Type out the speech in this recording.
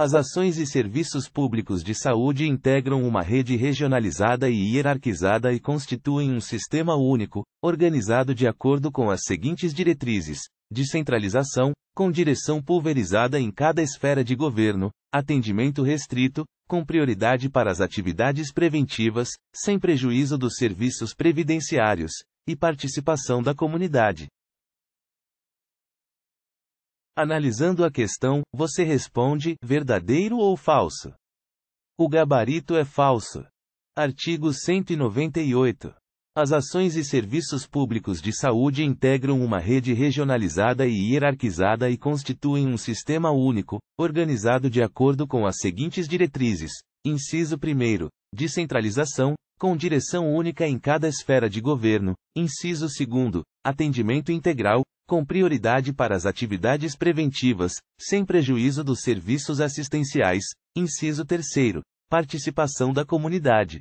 As ações e serviços públicos de saúde integram uma rede regionalizada e hierarquizada e constituem um sistema único, organizado de acordo com as seguintes diretrizes: descentralização, com direção pulverizada em cada esfera de governo, atendimento restrito, com prioridade para as atividades preventivas, sem prejuízo dos serviços previdenciários, e participação da comunidade. Analisando a questão, você responde: verdadeiro ou falso? O gabarito é falso. Artigo 198. As ações e serviços públicos de saúde integram uma rede regionalizada e hierarquizada e constituem um sistema único, organizado de acordo com as seguintes diretrizes: inciso 1. Descentralização, com direção única em cada esfera de governo. Inciso 2 atendimento integral, com prioridade para as atividades preventivas, sem prejuízo dos serviços assistenciais. Inciso 3. Participação da comunidade.